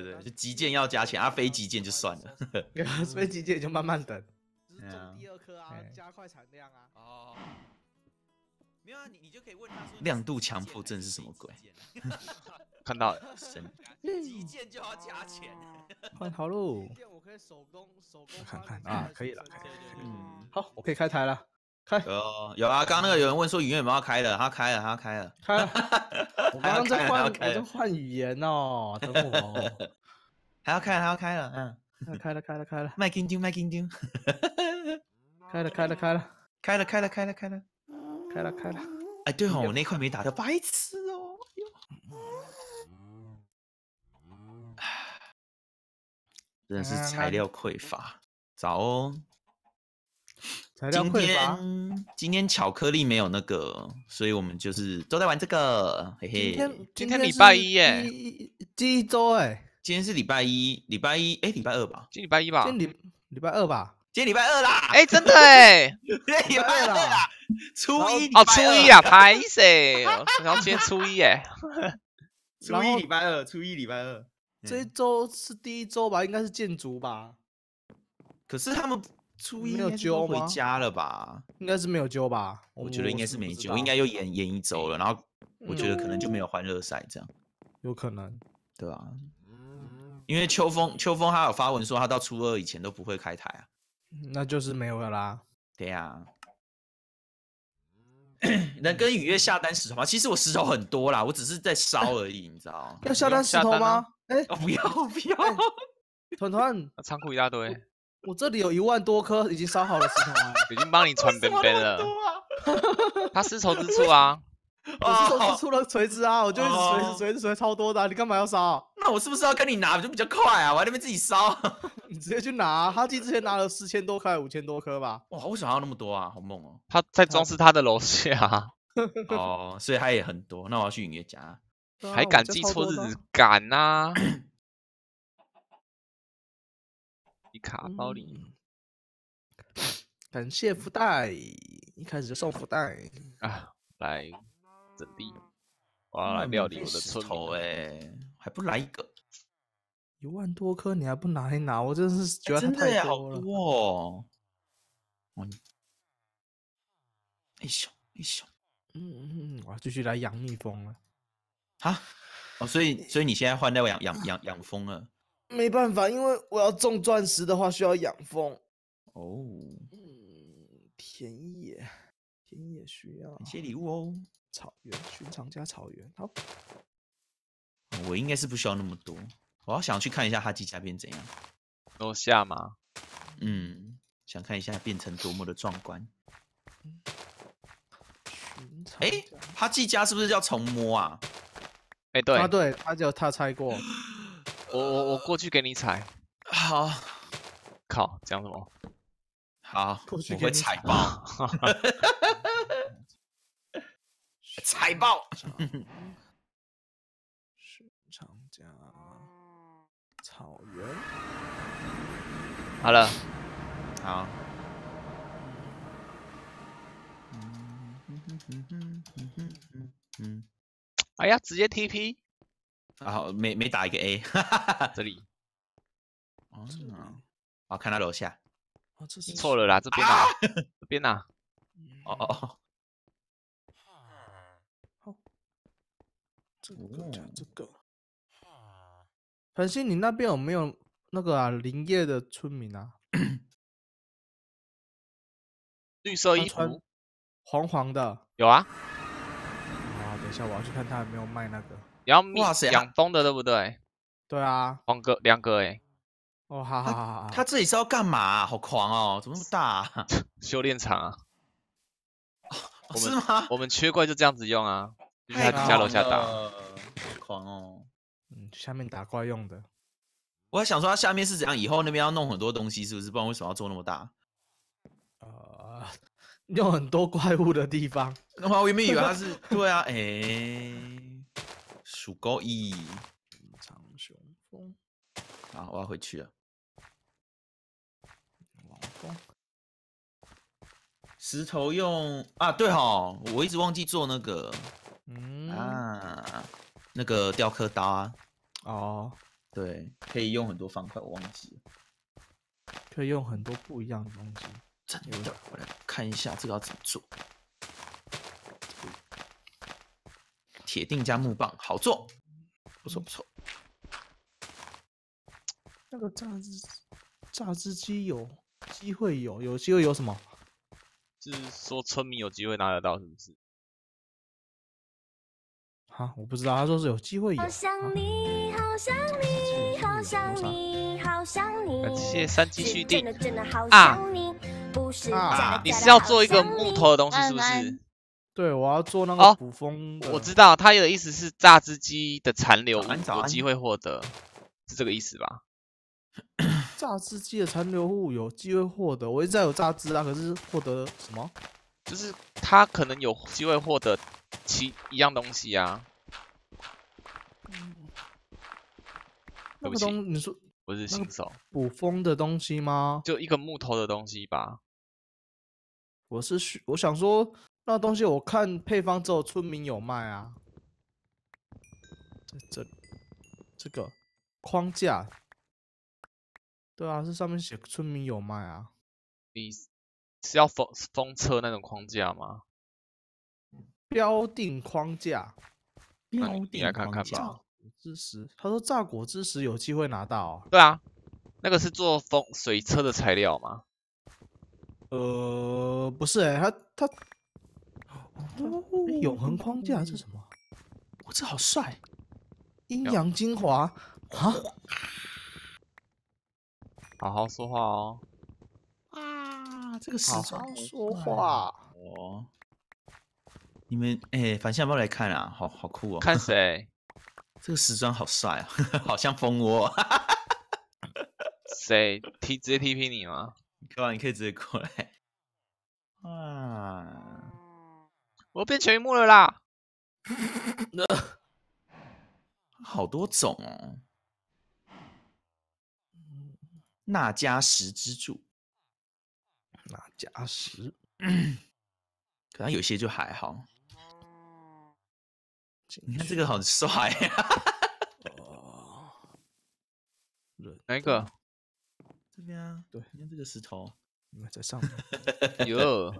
对对，就极件要加钱，啊，非极件就算了。对啊，非极件就慢慢等。嗯。第二颗啊，加快产量啊。哦。没有啊，你你就可以问他说。亮度强迫症是什么鬼？看到 神。极件就要加钱。换好喽。我可以手工手工。看看啊，可以了，可以，可以。好，我可以开台了。有有啊，刚刚那个有人问说语言有没有开的，他开了，他开了，开了。我刚刚在换我在换语言哦，等我。还要开，还要开了，嗯，开了，开了，开了，麦金金，麦金了，开了，开了，开了，开了，开了，开了，开了，开了。哎，对哦，我那块没打掉，白痴哦。真是材料匮乏，早哦。今天今天巧克力没有那个，所以我们就是都在玩这个，嘿嘿。今天今天礼拜一耶，第一周哎，今天是礼拜一，礼拜一哎，礼拜二吧？今天礼拜一吧？今礼礼拜二吧？今天礼拜二啦！哎，真的哎，礼拜二啦，初一哦，初一啊，拍谁？然后今天初一耶，初一礼拜二，初一礼拜二，这周是第一周吧？应该是建筑吧？可是他们。初一没有揪回家了吧？应该是没有揪吧，我觉得应该是没揪，应该又延延一周了。然后我觉得可能就没有欢乐赛这样，有可能，对吧？嗯，因为秋风秋风他有发文说他到初二以前都不会开台啊，那就是没有了啦。对呀，能 跟雨月下单石头吗？其实我石头很多啦，我只是在烧而已，你知道要下单石头吗？哎，不要不要，团团仓库一大堆。我这里有一万多颗，已经烧好了石头啊，已经帮你传边边了。他 丝绸之出啊，我丝绸之出的锤子啊，我就是锤子锤子锤超多的，你干嘛要烧？那我是不是要跟你拿就比较快啊？我那边自己烧，你直接去拿。哈基之前拿了四千多块，五千多颗吧。哇，为什么要那么多啊？好猛哦，他在装饰他的楼下 哦，所以他也很多。那我要去影业家。还敢记错日子，敢呐？卡包里，感谢福袋，一开始就送福袋啊！来整我哇，来庙里我的石头哎，还不来一个？一万多颗你还不拿来拿？我真是觉得太多了。我，哎咻哎咻，嗯嗯嗯，我要继续来养蜜蜂了。哈，哦，所以所以你现在换掉养养养养蜂了？没办法，因为我要种钻石的话需要养蜂。哦，嗯，田野，田野需要一些礼物哦。草原，寻常加草原。好，我应该是不需要那么多。我要想去看一下哈吉家变怎样。我下吗？嗯，想看一下变成多么的壮观。哎，哈吉家是不是叫重魔啊？哎，对，啊对，他就他猜过。我我我过去给你踩，好，靠，讲什么？好，过去给你踩爆，踩爆，市长价，草原，好了，好，嗯嗯嗯嗯嗯嗯嗯，哎呀，直接 TP。然后没没打一个 A，这里，哦，啊，看到楼下，错了啦，这边哪，这边哪，哦哦哦，这个这个，恒星，你那边有没有那个啊林业的村民啊？绿色衣服，黄黄的，有啊，啊，等一下，我要去看他有没有卖那个。然后哇塞，两栋的对不对？对啊，两哥两个哎，好哈哈哈！他这里是要干嘛？好狂哦，怎么那么大？修炼场啊？是吗？我们缺怪就这样子用啊，他下楼下打，狂哦！嗯，下面打怪用的。我还想说他下面是怎样，以后那边要弄很多东西是不是？不然为什么要做那么大？呃，用很多怪物的地方。我原本以为他是对啊，哎。数够一，长熊蜂，啊，我要回去了。王石头用啊，对哈，我一直忘记做那个，嗯啊，那个雕刻刀。啊。哦，对，可以用很多方块，我忘记了。可以用很多不一样的东西，真的有点看一下这个要怎么做。铁锭加木棒好做，不错不错。那个榨汁榨汁机有机会有，有机会有什么？就是说村民有机会拿得到是不是？啊，我不知道，他说是有机会有。谢谢三 G 续订。啊，你是要做一个木头的东西是不是？对，我要做那个捕风。我知道他的意思是榨汁机的残留有机会获得，是这个意思吧？榨汁机的残留物有机会获得，我一直在有榨汁啦，可是获得什么？就是他可能有机会获得其一样东西啊。那不起，你说不是新手捕风的东西吗？就一个木头的东西吧。我是我想说。那东西我看配方之后，村民有卖啊，在这，这个框架，对啊，这上面写村民有卖啊。你是要风风车那种框架吗？标定框架，标定框架。知识，他说炸果知识有机会拿到。对啊，那个是做风水车的材料吗？呃，不是哎，他他。永恒框架是什么？我这好帅！阴阳精华啊！好好说话哦！啊，这个时装说话哦！你们哎，反向要不要来看啊？好好酷哦！看谁？这个时装好帅啊，好像蜂窝。谁踢直接踢 p 你吗？可 以你可以直接过来。我变全木了啦！好多种哦，那加石之柱，那迦石，可能有些就还好。你看这个好帅啊！哪个这边啊？对，你看这个石头。在上，面，哟，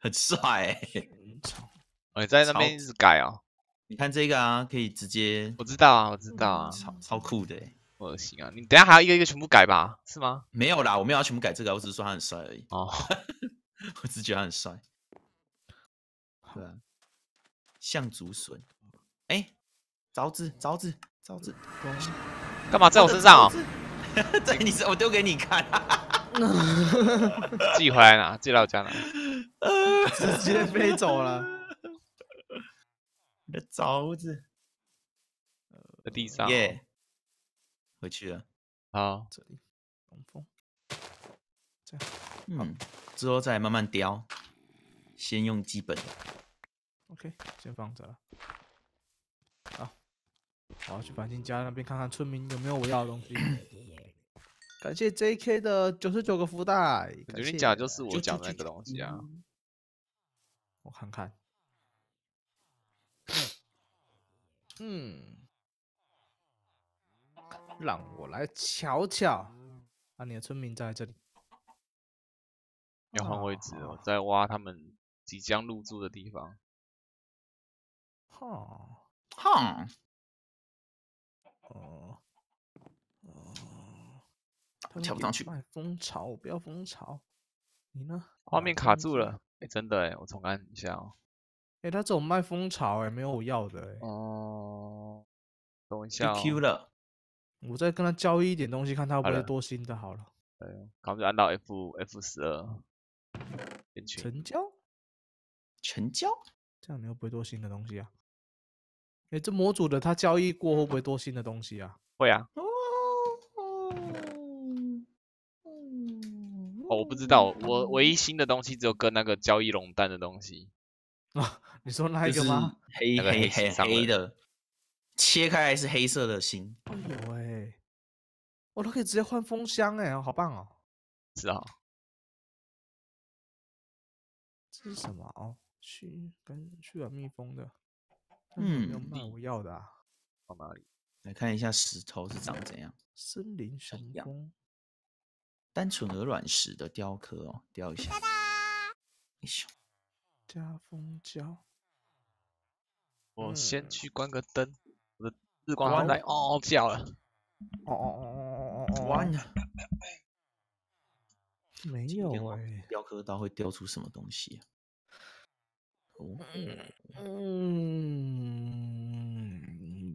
很帅！操，哎，在那边一直改哦。你看这个啊，可以直接。我知道啊，我知道啊，超超酷的，恶心啊！你等下还要一个一个全部改吧？是吗？没有啦，我没有要全部改这个，我只是说他很帅而已。哦，我只觉得很帅。对啊，像竹笋。哎，凿子，凿子，凿子！干嘛在我身上啊？对，你手，我丢给你看，寄回来啦，寄到家了，直接飞走了，你的凿子，在地上，回去了，好，这里，红枫，这样，嗯，之后再慢慢雕，先用基本，OK，先放着，好，好，去百姓家那边看看村民有没有我要的东西。感谢 JK 的九十九个福袋，感觉你讲，就是我讲的那个东西啊。我看看，嗯，让我来瞧瞧。啊，你的村民在这里，要换位置哦，在挖他们即将入住的地方。哈，哈。跳不上去，卖蜂巢，我不要蜂巢，你呢？画面卡住了，哎，真的哎，我重按一下哦。哎，他只卖蜂巢，哎，没有我要的，哎。哦，等一下。Q 了，我再跟他交易一点东西，看他不会多新的好了。哎，我们就按到 F F 十二。成交，成交，这样你又不会多新的东西啊？哎，这模组的他交易过会不会多新的东西啊？会啊。我不知道，我唯一新的东西只有跟那个交易垄断的东西。啊，你说那一个吗？黑黑黑黑的，切开来是黑色的心。哎呦，哎，我都可以直接换蜂箱哎，好棒哦！是啊，这是什么哦？去跟去养蜜蜂的。嗯，那我要的。啊？放哪里？来看一下石头是长怎样。森林神功。单纯鹅卵石的雕刻哦，雕一下。哒哒。加蜂胶。我先去关个灯。我的日光灯在哦，叫了。哦哦哦哦哦哦完了。没有啊。雕刻刀会雕出什么东西啊？哦。嗯，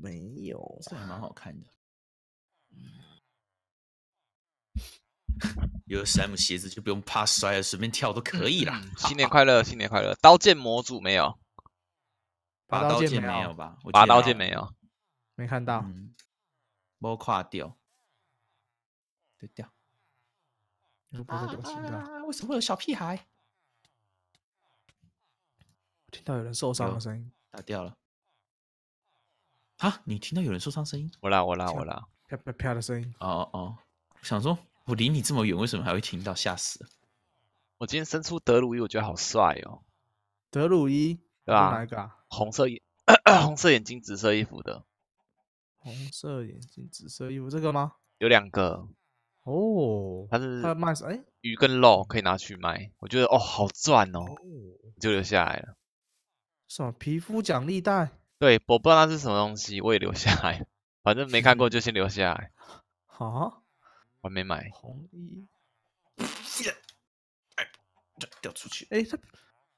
没有。这还蛮好看的。有 SM 鞋子就不用怕摔了，随便跳都可以啦。新年快乐，新年快乐！刀剑模组没有？拔刀剑没有吧？拔刀剑没有？没看到？没跨掉？掉掉？不是表情啊？为什么有小屁孩？听到有人受伤的声音，打掉了。啊？你听到有人受伤声音？我啦，我啦，我啦！啪啪啪的声音。哦哦哦！想说。我离你这么远，为什么还会听到？吓死！我今天伸出德鲁伊，我觉得好帅哦。德鲁伊对吧？哪个？红色眼 红色眼睛、紫色衣服的。红色眼睛、紫色衣服，这个吗？有两个哦。他是他卖哎鱼跟肉可以拿去卖，我觉得哦好赚哦，就留下来了。什么皮肤奖励袋？对，我不知道那是什么东西，我也留下来。反正没看过，就先留下来。啊？我没买红衣，哎，掉出去！哎，它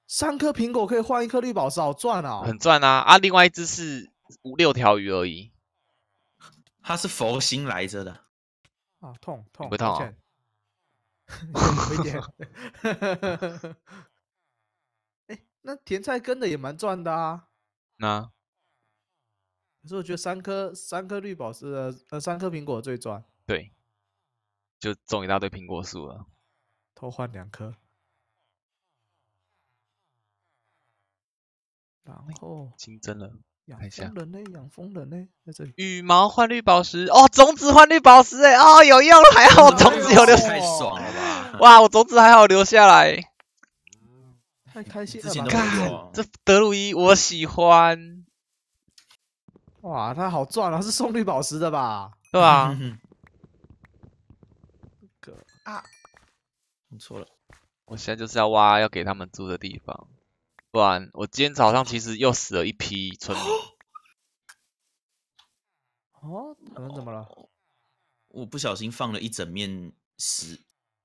三颗苹果可以换一颗绿宝石，好赚啊！很赚啊！啊，另外一只是五六条鱼而已，它是佛心来着的啊，痛痛不痛啊？一点，哎，那甜菜根的也蛮赚的啊！那，可是我觉得三颗三颗绿宝石，呃，三颗苹果最赚。对。就种一大堆苹果树了，偷换两颗，然后清真了，养一下蜂人嘞，养蜂人呢？在这里，羽毛换绿宝石，哦，种子换绿宝石，哎，哦，有用，还好种子有下，太爽了吧！哇，我种子还好留下来，太开心了！你这德鲁伊我喜欢，哇，他好赚啊，是送绿宝石的吧？对啊。啊，弄错了！我现在就是要挖，要给他们住的地方，不然我今天早上其实又死了一批村民。哦，可能怎么了？我不小心放了一整面石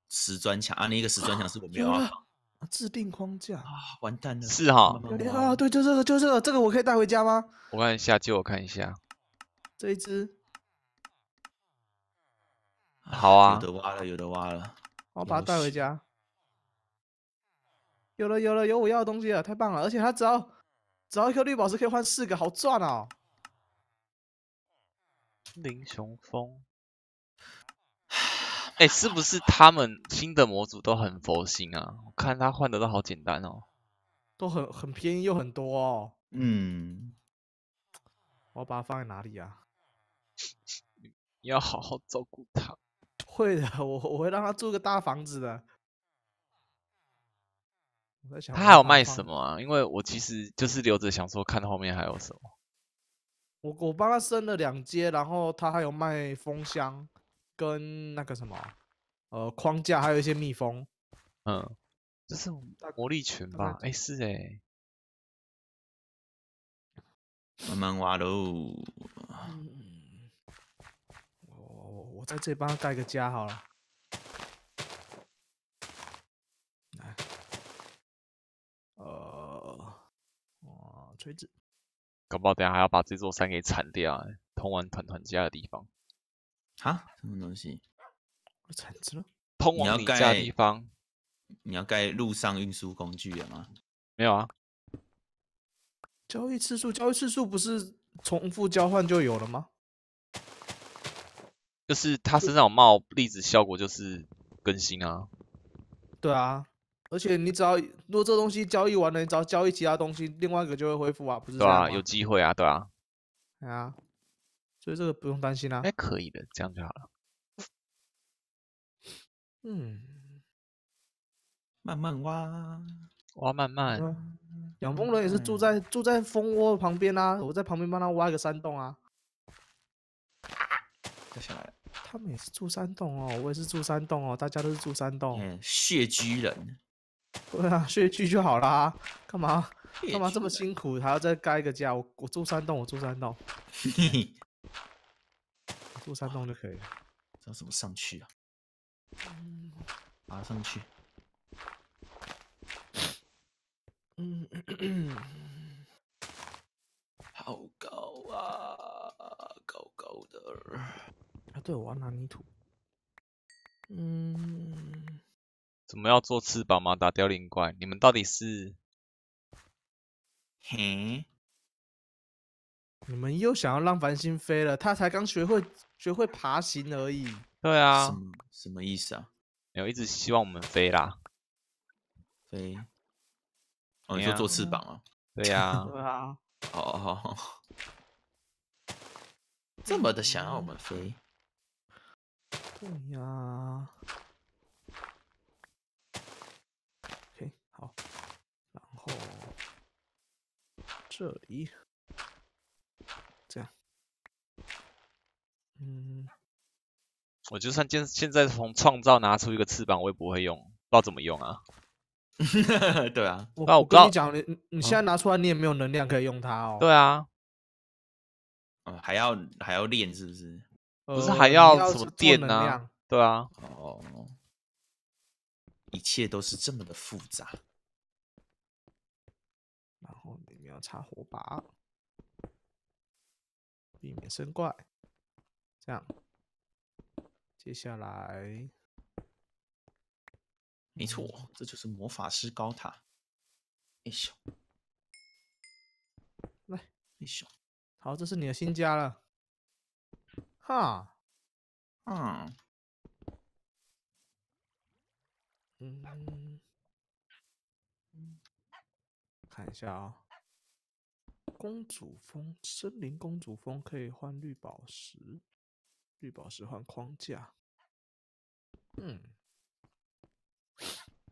石砖墙啊！那个石砖墙是我没有啊！制定框架啊！完蛋了！是哈啊！对，就个，就个，这个，我可以带回家吗？我看一下，借我看一下，这一只。好啊，有的挖了，有的挖了。我把它带回家。有了，有了，有我要的东西了，太棒了！而且它只要只要一颗绿宝石，可以换四个，好赚哦。林雄峰，哎，是不是他们新的模组都很佛心啊？我看他换的都好简单哦，都很很便宜又很多哦。嗯，我要把它放在哪里呀？你要好好照顾它。会的，我我会让他住个大房子的。我在想，他还有卖什么啊？因为我其实就是留着想说，看后面还有什么。我我帮他升了两阶，然后他还有卖蜂箱，跟那个什么，呃，框架，还有一些蜜蜂。嗯，这是我们魔力群吧？哎，是哎。慢慢挖喽。在这里帮他盖个家好了。来，呃，哇，锤子，搞不好等下还要把这座山给铲掉。通往团团家的地方，啊，什么东西？铲子了。通往你家的地方，你要盖路上运输工具了吗？没有啊。交易次数，交易次数不是重复交换就有了吗？就是他身上有冒粒子效果，就是更新啊。对啊，而且你只要如果这东西交易完了，你只要交易其他东西，另外一个就会恢复啊，不是？对啊，有机会啊，对啊。对啊，所以这个不用担心啦。还可以的，这样就好了。嗯，慢慢挖，挖慢慢。养蜂人也是住在住在蜂窝旁边啊，我在旁边帮他挖一个山洞啊。掉下来了。他们也是住山洞哦，我也是住山洞哦，大家都是住山洞。穴居人，对啊，穴居就好啦，干嘛干嘛这么辛苦还要再盖一个家？我我住山洞，我住山洞，住山洞就可以。知道怎么上去啊？爬上去。嗯，好高啊，高高的。对我拿泥土，嗯，怎么要做翅膀吗？打凋零怪，你们到底是？嘿，你们又想要让繁星飞了？他才刚学会学会爬行而已。对啊，什么意思啊？没有一直希望我们飞啦，飞。哦，你说做翅膀啊？对呀，对啊。哦，这么的想要我们飞。对呀，OK，好，然后这里这样，嗯，我就算现现在从创造拿出一个翅膀，我也不会用，不知道怎么用啊。对啊，那我跟你讲你，你现在拿出来，你也没有能量可以用它哦。对啊，嗯，还要还要练是不是？不是还要什么电呢？对啊。哦，一切都是这么的复杂。然后你要插火把，避免生怪。这样，接下来，没错，这就是魔法师高塔。哎咻，来，哎咻，好，这是你的新家了。啊，嗯，嗯，看一下啊，公主风森林公主风可以换绿宝石，绿宝石换框架，嗯，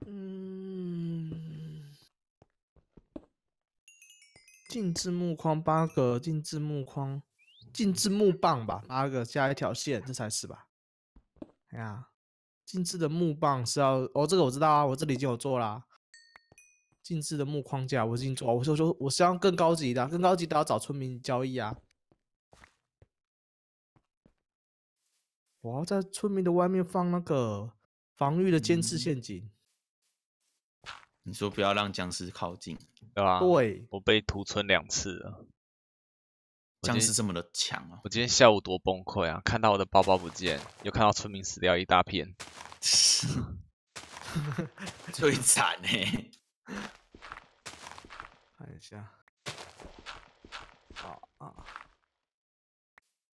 嗯，禁制木框八个，禁制木框。定制木棒吧，加个加一条线，这才是吧？哎呀，禁制的木棒是要哦，这个我知道啊，我这里已经有做啦。禁制的木框架我已经做，我说说，我是要更高级的，更高级的要找村民交易啊。我要在村民的外面放那个防御的尖刺陷阱。你说不要让僵尸靠近，对吧？对。我被屠村两次了。像是这么的强啊！我今天下午多崩溃啊！看到我的包包不见，又看到村民死掉一大片，最惨呢。看一下，好啊。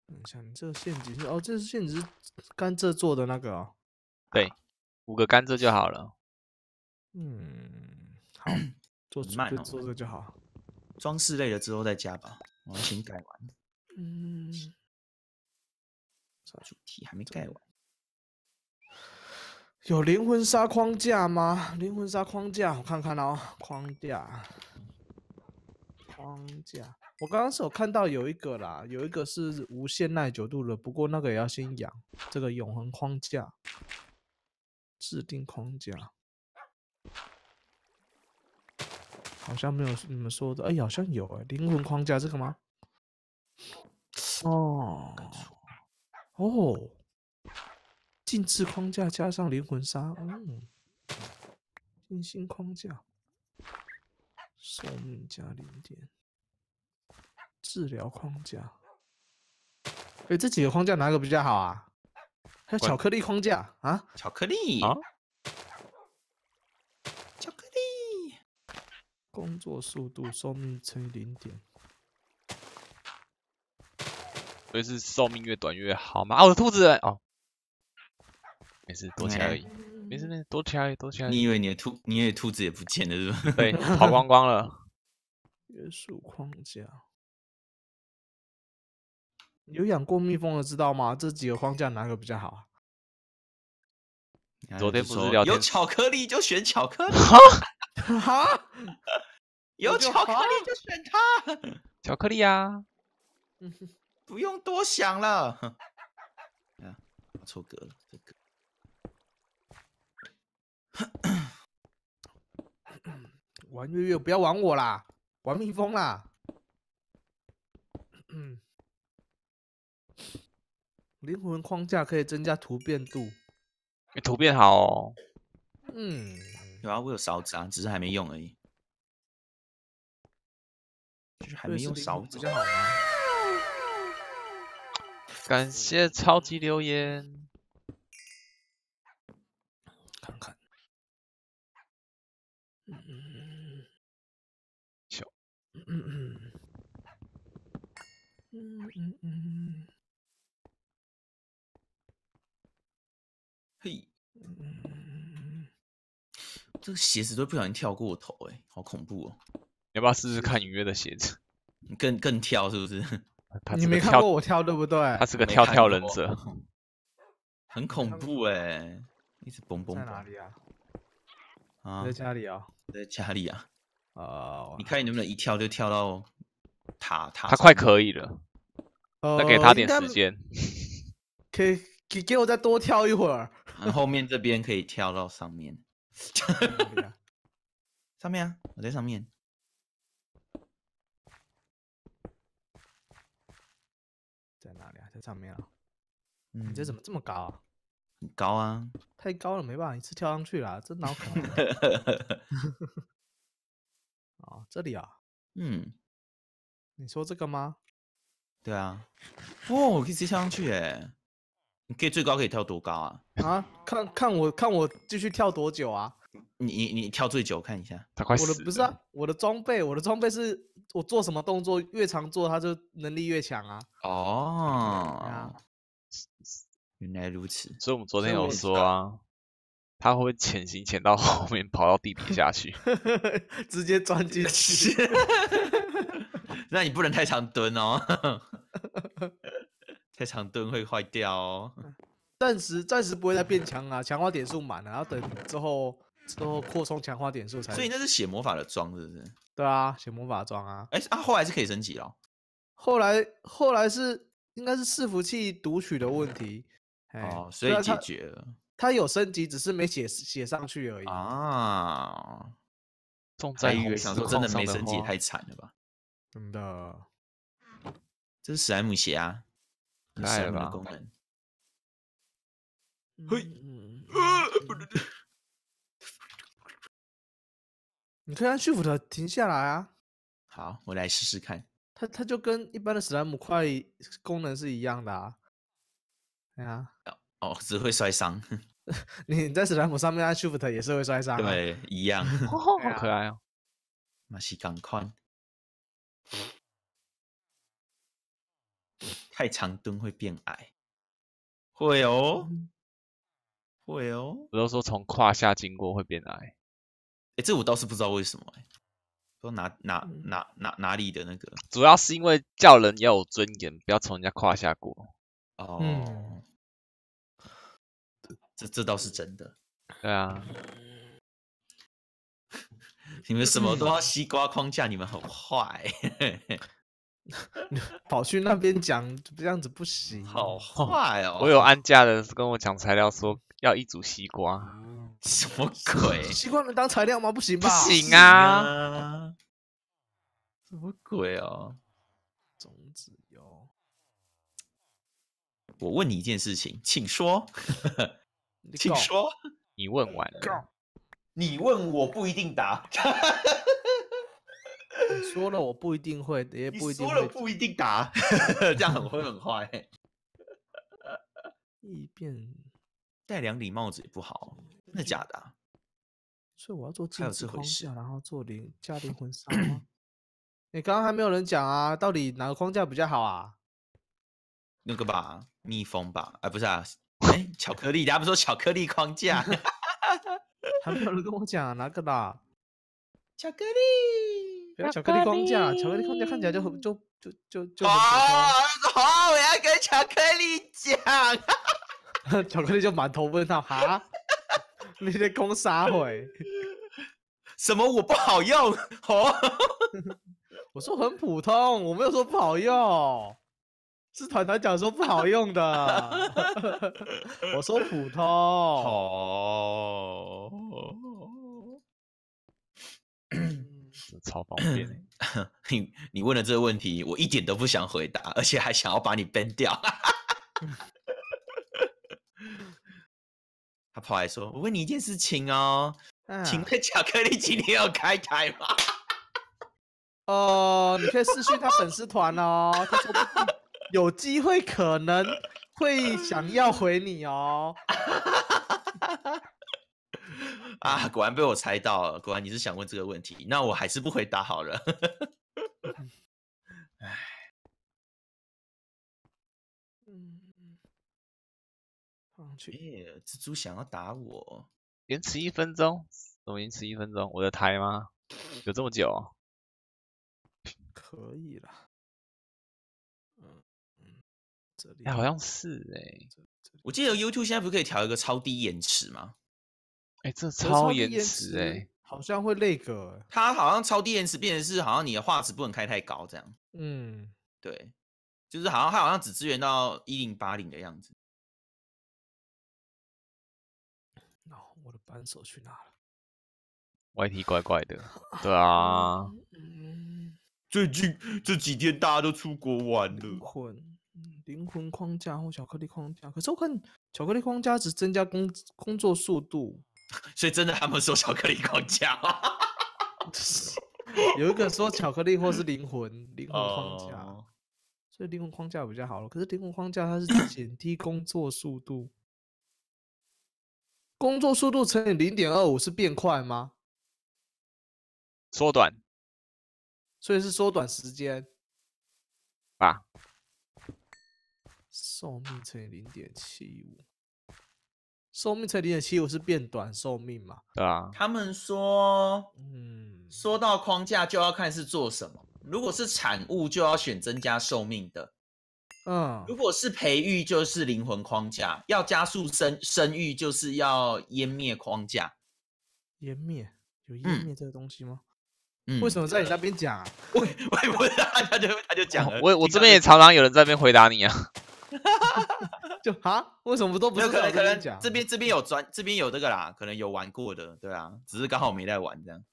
等一下你这个陷阱是哦，这是陷阱，甘蔗做的那个哦。对，五个甘蔗就好了。嗯，好，做慢哦，做这就好。装饰类的之后再加吧。要先盖完。嗯，啥主题还没盖完。有灵魂沙框架吗？灵魂沙框架，我看看哦。框架，框架，我刚刚是有看到有一个啦，有一个是无限耐久度的，不过那个也要先养。这个永恒框架，制定框架。好像没有你们说的，哎，好像有哎，灵魂框架这个吗？哦，哦，禁制框架加上灵魂沙，嗯，金心框架，寿命加零点，治疗框架，哎，这几个框架哪个比较好啊？还有巧克力框架啊？巧克力。工作速度、寿命乘以零点，所以是寿命越短越好吗？啊，我的兔子哦，没事，躲起来而已，没事，躲起来，躲起来。你以为你的兔，你以为兔子也不见了是吧？跑光光了。元素框架，有养过蜜蜂的知道吗？这几个框架哪个比较好啊？昨天不是有巧克力就选巧克力啊？有巧克力就选它，巧克力呀，不用多想了。啊，格了，这个。玩月月，不要玩我啦，玩蜜蜂啦。嗯，灵魂框架可以增加图片度，图片好哦。嗯，有啊，我有勺子啊，只是还没用而已。就是还没用勺子好吗？感谢超级留言。看看，嗯嗯嗯，小，嗯嗯嗯，嗯嗯嗯，嘿，嗯嗯嗯，这个鞋子都不小心跳过头，哎，好恐怖哦！要不要试试看隐约的鞋子？更更跳是不是？你没看过我跳对不对？他是个跳跳忍者，很恐怖哎！一直蹦蹦在哪里啊？啊，在家里啊，在家里啊！哦，你看你能不能一跳就跳到塔塔？他快可以了，再给他点时间。可以给给我再多跳一会儿。后面这边可以跳到上面。上面啊，我在上面。上面了，你这怎么这么高啊？很高啊，太高了没办法，一次跳上去了，真脑壳。啊，这里啊，嗯，你说这个吗？对啊，哦，我可以接上去哎，你可以最高可以跳多高啊？啊，看看我看我继续跳多久啊？你你你跳最久看一下，我的不是啊，我的装备我的装备是我做什么动作越长做，它就能力越强啊。哦，原来如此。所以我们昨天有说啊，他会不会潜行潜到后面跑到地底下去，直接钻进去？那你不能太长蹲哦，太长蹲会坏掉哦。暂时暂时不会再变强啊，强化点数满了，然后等之后。都扩充强化点数才，所以那是写魔法的装是不是？对啊，写魔法装啊！哎，啊后来是可以升级了，后来后来是应该是伺服器读取的问题，哦，所以解决了。他有升级，只是没写写上去而已啊。在以为想说真的没升级太惨了吧？真的，这是史莱姆鞋啊，史莱姆的功能。会。你可以按 shift 停下来啊。好，我来试试看。它它就跟一般的史莱姆块功能是一样的啊。啊，哦，只会摔伤。你在史莱姆上面按 shift 也是会摔伤。对，一样。好可爱哦。那是刚宽。太长蹲会变矮。会哦。会哦。我都说从胯下经过会变矮。这我倒是不知道为什么，哎，说哪哪哪哪哪里的那个，主要是因为叫人要有尊严，不要从人家胯下过。哦，这这倒是真的。对啊，你们什么都要西瓜框架，你们好坏，跑去那边讲这样子不行。好坏哦，我有安家的人跟我讲材料，说要一组西瓜。什么鬼？习惯了当材料吗？不行，不行啊！什么鬼哦？种子哟！我问你一件事情，请说，请说。你问完了，你问我不一定答。你说了我不一定会，也不一定。说了不一定答，这样很会很坏。一变戴两顶帽子也不好。真的假的？所以我要做还有这回事，然后做灵家灵魂纱吗？你刚刚还没有人讲啊？到底哪个框架比较好啊？那个吧，蜜蜂吧？哎，不是啊，哎，巧克力，他们说巧克力框架 还没有人跟我讲哪个吧？巧克力，巧克力框架，巧克力框架看起来就很就就就就哦好，我要跟巧克力讲，巧克力就满头问号，哈。你些空啥会？什么我不好用？哦，我说很普通，我没有说不好用，是团团讲说不好用的。我说普通哦，超方便。你你问了这个问题，我一点都不想回答，而且还想要把你崩掉。跑来说：“我问你一件事情哦，请问巧克力今天要开台吗？”哦，你可以私讯他粉丝团哦，有机会可能会想要回你哦。啊，果然被我猜到了，果然你是想问这个问题，那我还是不回答好了。耶，蜘蛛想要打我，延迟一分钟，怎么延迟一分钟？我的台吗？有这么久？可以了。嗯嗯，这里好像是哎，我记得 YouTube 现在不是可以调一个超低延迟吗？哎，这超延迟哎，好像会那个。它好像超低延迟，变成是好像你的画质不能开太高这样。嗯，对，就是好像它好像只支援到一零八零的样子。我的扳手去哪了？话题怪怪的。对啊，最近这几天大家都出国玩了。灵魂，灵魂框架或巧克力框架。可是我看巧克力框架只增加工工作速度，所以真的他们说巧克力框架。有一个说巧克力或是灵魂灵魂框架，所以灵魂框架比较好了。可是灵魂框架它是减低工作速度。工作速度乘以零点二五是变快吗？缩短，所以是缩短时间。啊，寿命乘以零点七五，寿命乘零点七五是变短寿命嘛？对啊。他们说，嗯，说到框架就要看是做什么。如果是产物，就要选增加寿命的。嗯，如果是培育，就是灵魂框架；要加速生生育，就是要湮灭框架。湮灭有湮灭这个东西吗？嗯，为什么在你那边讲？啊？我 我也不道，他就他就讲。我我这边也常常有人在那边回答你啊。就啊，为什么都不？有可能可能这边这边有专，这边有这个啦，可能有玩过的，对啊，只是刚好没在玩这样。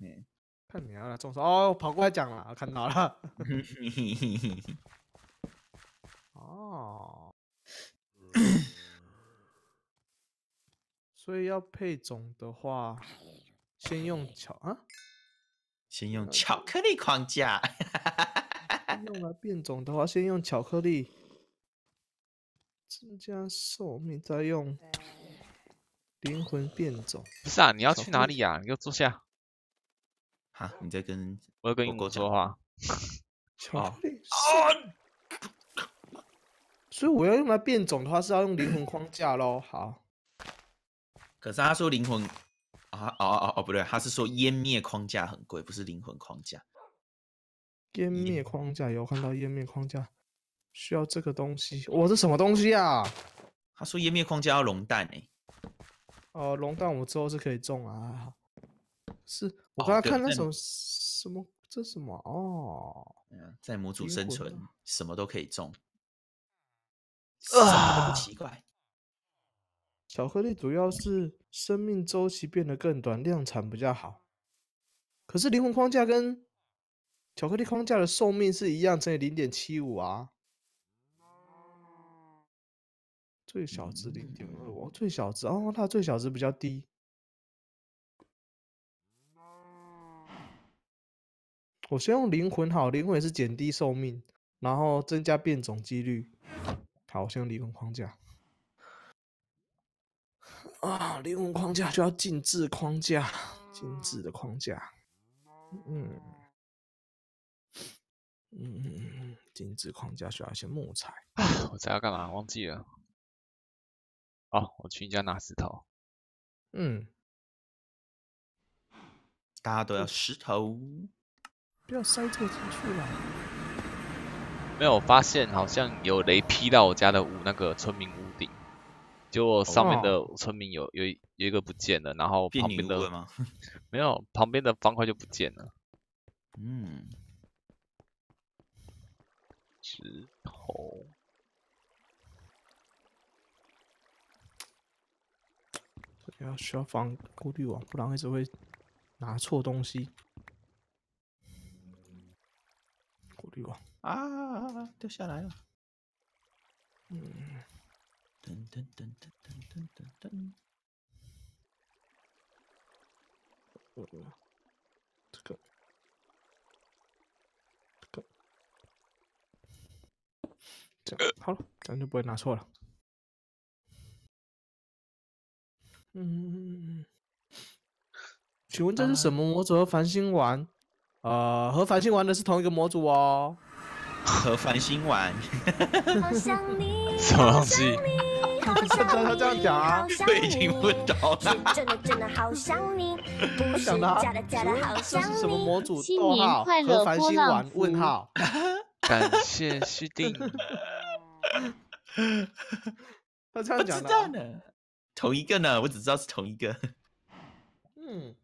嗯，太牛了，总说哦，跑过来讲了，我看到了。哦，所以要配种的话，先用巧啊，先用巧克力框架。用来变种的话，先用巧克力，增加寿命，再用灵魂变种。不是啊，你要去哪里呀？你我坐下。哈，你在跟我要跟英国说话。巧克力。所以我要用来变种的话，是要用灵魂框架喽。好，可是他说灵魂啊，哦哦哦，不对，他是说湮灭框架很贵，不是灵魂框架。湮灭框架有看到，湮灭框架需要这个东西。我这什么东西啊？他说湮灭框架要龙蛋哎。哦，龙蛋我之后是可以种啊。是我刚刚看那什么什么这什么哦？在模组生存什么都可以种。什么都不奇怪。巧克力主要是生命周期变得更短，量产比较好。可是灵魂框架跟巧克力框架的寿命是一样，乘以零点七五啊。最小值零点二五，最小值哦，它最小值比较低。我先用灵魂好，灵魂是减低寿命，然后增加变种几率。好，先立工框架啊！立工框架就要静置框架，静置的框架。嗯嗯嗯，精框架需要一些木材啊！我猜要干嘛？忘记了。哦，我去你家拿石头。嗯，大家都要石头，不要塞车出去了。没有发现，好像有雷劈到我家的屋，那个村民屋顶，就上面的村民有有有一个不见了，然后旁边的 没有，旁边的方块就不见了。嗯，石头。要需要防过滤网，不然一直会拿错东西。啊！掉下来了。嗯，噔噔噔噔噔噔噔。嗯，这个，这个，这样好了，咱就不会拿错了。嗯，请问这是什么？魔族繁星丸。呃，和繁星玩的是同一个模组哦。和繁星玩，什么东西？他这样讲啊，对，听不着。我想他是什么模组？逗号和繁星玩？问号？感谢西定。他这样讲的。同一个呢，我只知道是同一个。嗯。